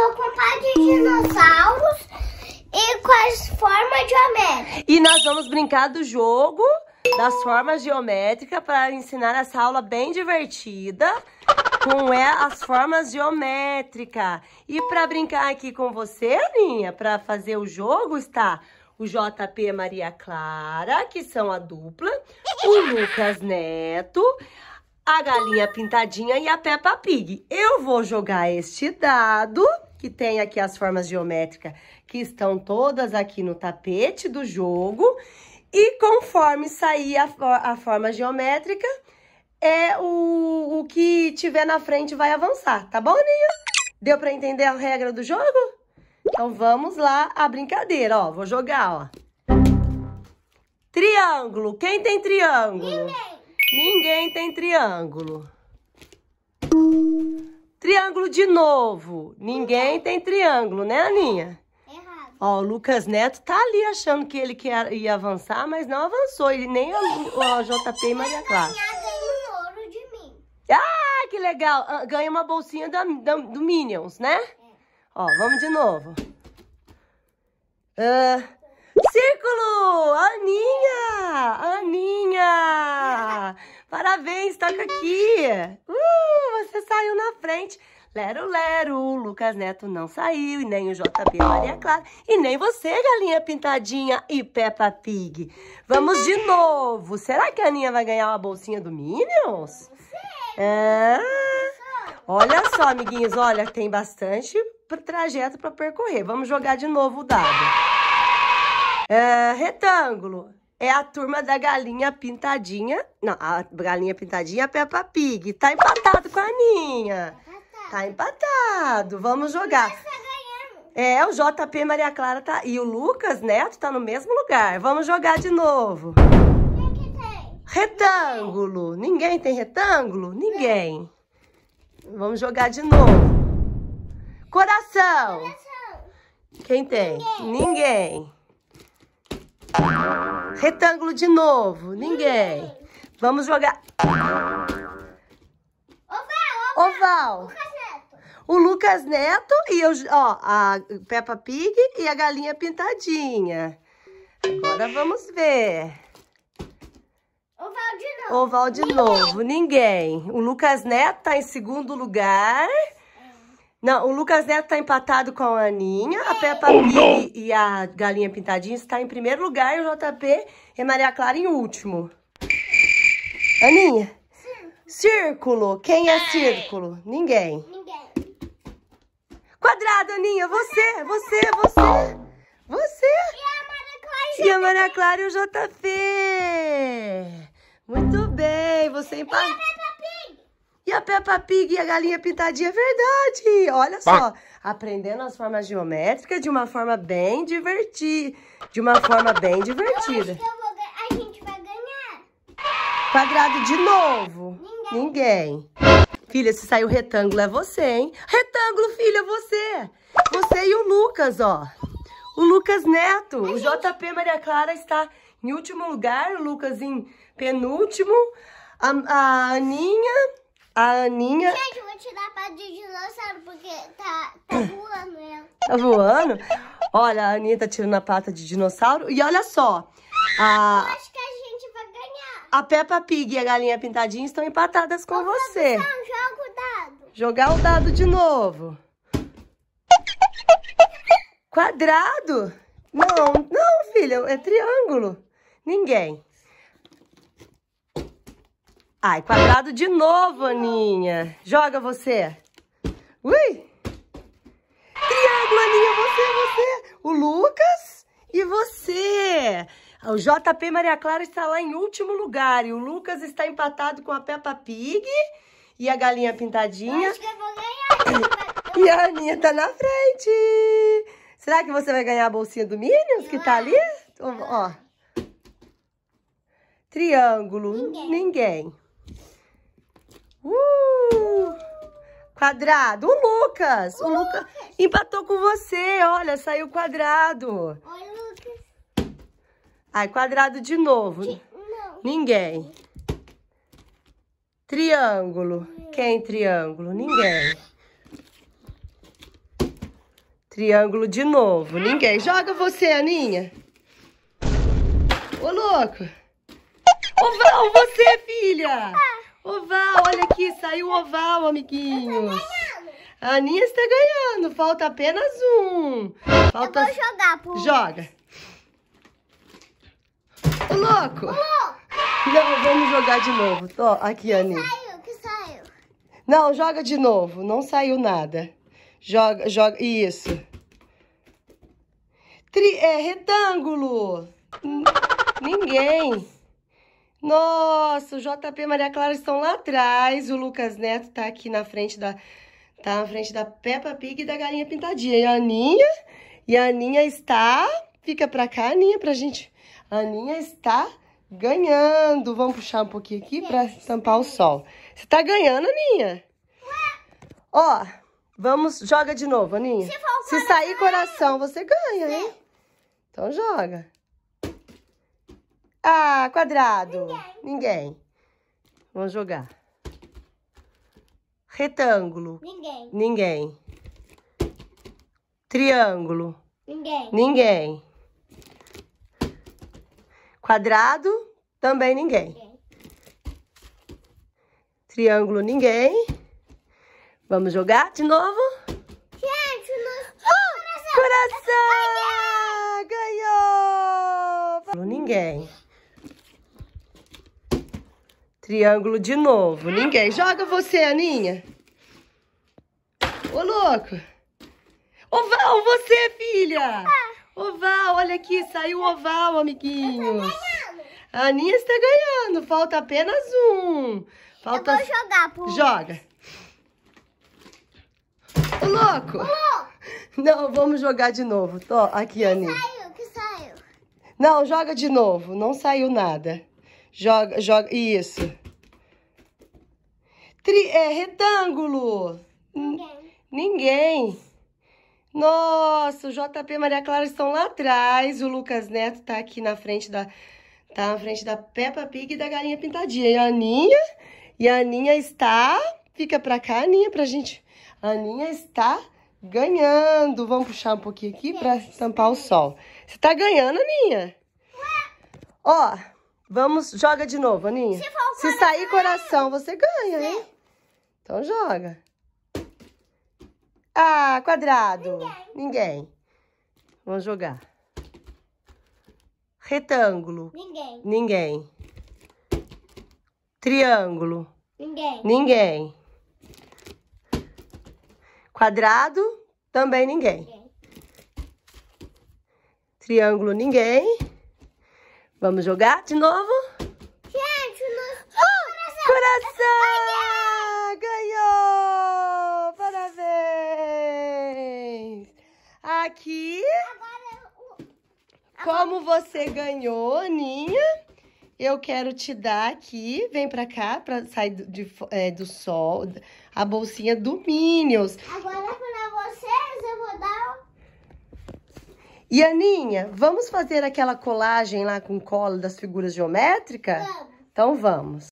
vou contar de dinossauros e com as formas geométricas. E nós vamos brincar do jogo das formas geométricas para ensinar essa aula bem divertida com é as formas geométricas. E para brincar aqui com você, Aninha, para fazer o jogo, está o JP Maria Clara, que são a dupla, o Lucas Neto, a Galinha Pintadinha e a Peppa Pig. Eu vou jogar este dado que tem aqui as formas geométricas que estão todas aqui no tapete do jogo. E conforme sair a, a forma geométrica, é o, o que tiver na frente vai avançar, tá bom, Ninho? Deu para entender a regra do jogo? Então vamos lá a brincadeira, ó. Vou jogar, ó. Triângulo. Quem tem triângulo? Ninguém. Ninguém tem triângulo. Triângulo de novo. Ninguém tem triângulo, né, Aninha? Errado. Ó, o Lucas Neto tá ali achando que ele quer, ia avançar, mas não avançou. Ele nem a, a JP e Maria Clara. ouro de mim. Ah, que legal. Ah, ganha uma bolsinha da, da, do Minions, né? É. Ó, vamos de novo. Uh, círculo! Aninha! Aninha! Parabéns, toca aqui! Uh! saiu na frente. Lero, lero, o Lucas Neto não saiu, e nem o JB Maria Clara, e nem você, Galinha Pintadinha e Peppa Pig. Vamos de novo. Será que a Aninha vai ganhar uma bolsinha do Minions? Ah, olha só, amiguinhos, olha, tem bastante trajeto para percorrer. Vamos jogar de novo o dado. É, retângulo é a turma da Galinha Pintadinha. Não, a Galinha Pintadinha é a Peppa Pig. Tá empatado com a Aninha. Tá empatado. Vamos jogar. Tá é, o JP Maria Clara tá. E o Lucas Neto tá no mesmo lugar. Vamos jogar de novo. Quem que tem? Retângulo. Ninguém. tem retângulo? Ninguém. Vamos jogar de novo. Coração. Coração. Quem tem? Ninguém. Ninguém. Retângulo de novo. Ninguém. Vamos jogar. Oval. Oval. Oval. O Lucas Neto e eu, ó, a Peppa Pig e a galinha pintadinha. Agora vamos ver. Oval de novo. Oval de novo. Ninguém. O Lucas Neto tá em segundo lugar. Não, o Lucas Neto tá empatado com a Aninha, a Peppa oh, Pig e a Galinha Pintadinha está em primeiro lugar e o JP e Maria Clara em último. Aninha. Sim. Círculo. Quem é círculo? Ninguém. Ninguém. Quadrado, Aninha. Você, você, você. Você. E a Maria Clara e o JP. Muito bem, você empatou. E a Peppa Pig e a galinha pintadinha, é verdade! Olha só, aprendendo as formas geométricas de uma forma bem divertida. De uma forma bem divertida. Eu eu vou, a gente vai ganhar. Quadrado de novo. Ninguém. Ninguém. Filha, se saiu retângulo é você, hein? Retângulo, filha, você. Você e o Lucas, ó. O Lucas Neto. o JP Maria Clara está em último lugar, o Lucas em penúltimo. A, a Aninha a Aninha. Gente, vou tirar a pata de dinossauro porque tá, tá voando ela. Tá voando? Olha, a Aninha tá tirando a pata de dinossauro. E olha só. A... Eu acho que a gente vai ganhar. A Peppa Pig e a Galinha Pintadinha estão empatadas com Ô, você. Não, joga o dado. Jogar o dado de novo. Quadrado? Não, não, filha, é triângulo. Ninguém. Ai, quadrado de novo, Aninha. Joga você. Ui! Triângulo, Aninha, você, você. O Lucas e você. O JP Maria Clara está lá em último lugar. E o Lucas está empatado com a Peppa Pig e a Galinha Pintadinha. Eu acho que eu vou ganhar. e a Aninha está na frente. Será que você vai ganhar a bolsinha do Minions que está ali? Ó. Triângulo. Ninguém. Ninguém. Uh! Quadrado. O Lucas. O, o Lucas. Lucas empatou com você. Olha, saiu quadrado. Oi, Lucas. Aí, quadrado de novo. Que... Ninguém. Triângulo. Quem é triângulo? Ninguém. Triângulo de novo. Ninguém. Joga você, Aninha. Ô, louco. Ô, Val, você, filha. Ah, Oval, olha aqui, saiu o oval, amiguinhos. Tá A Aninha está ganhando, falta apenas um. Falta... Eu vou jogar, por... Joga. O louco. O louco. Não, vamos jogar de novo. Tô, aqui, que Aninha. saiu, que saiu. Não, joga de novo, não saiu nada. Joga, joga, isso. Tri... É retângulo. Ninguém. Nossa, o JP Maria Clara estão lá atrás. O Lucas Neto tá aqui na frente da. Tá na frente da Peppa Pig e da galinha pintadinha. E a Aninha. E a Aninha está. Fica pra cá, Aninha, pra gente. A Aninha está ganhando. Vamos puxar um pouquinho aqui pra tampar o sol. Você tá ganhando, Aninha? Ó, vamos. Joga de novo, Aninha. Se sair coração, você ganha, hein? Então joga. Ah, quadrado. Ninguém. Ninguém. Vamos jogar. Retângulo. Ninguém. Ninguém. Triângulo. Ninguém. Ninguém. Quadrado. Também ninguém. ninguém. Triângulo, ninguém. Vamos jogar de novo? Gente, no... oh, uh, coração. coração! Ganhou! Ninguém. Triângulo de novo. Ninguém. Joga você, Aninha. Ô, louco. Oval, você, filha. Oval, olha aqui. Saiu oval, amiguinhos. A Aninha está ganhando. Falta apenas um. Falta... Eu vou jogar, por... Joga. Ô, louco. Ô, Não, vamos jogar de novo. Tô, aqui, que Aninha. saiu, que saiu. Não, joga de novo. Não saiu nada. Joga, joga. Isso. Tri, é retângulo. Ninguém. Ninguém. Nossa, o JP e Maria Clara estão lá atrás. O Lucas Neto tá aqui na frente da. Tá na frente da Peppa Pig e da galinha pintadinha. E a Aninha. E a Aninha está. Fica pra cá, Aninha, pra gente. A Aninha está ganhando. Vamos puxar um pouquinho aqui pra tampar o sol. Você tá ganhando, Aninha? Ó. Vamos, joga de novo, Aninha. Se, Se sair coração, você ganha, Sim. hein? Então joga. Ah, quadrado. Ninguém. Ninguém. Vamos jogar. Retângulo. Ninguém. Ninguém. Triângulo. Ninguém. Ninguém. Quadrado. Também ninguém. ninguém. Triângulo, ninguém. Vamos jogar de novo? Gente, nosso oh, coração! coração! Ganhou! Parabéns! Aqui, como você ganhou, Aninha, eu quero te dar aqui, vem pra cá, pra sair do, de, é, do sol, a bolsinha do Minions. Agora E Aninha, vamos fazer aquela colagem lá com cola das figuras geométricas? Vamos. Então vamos.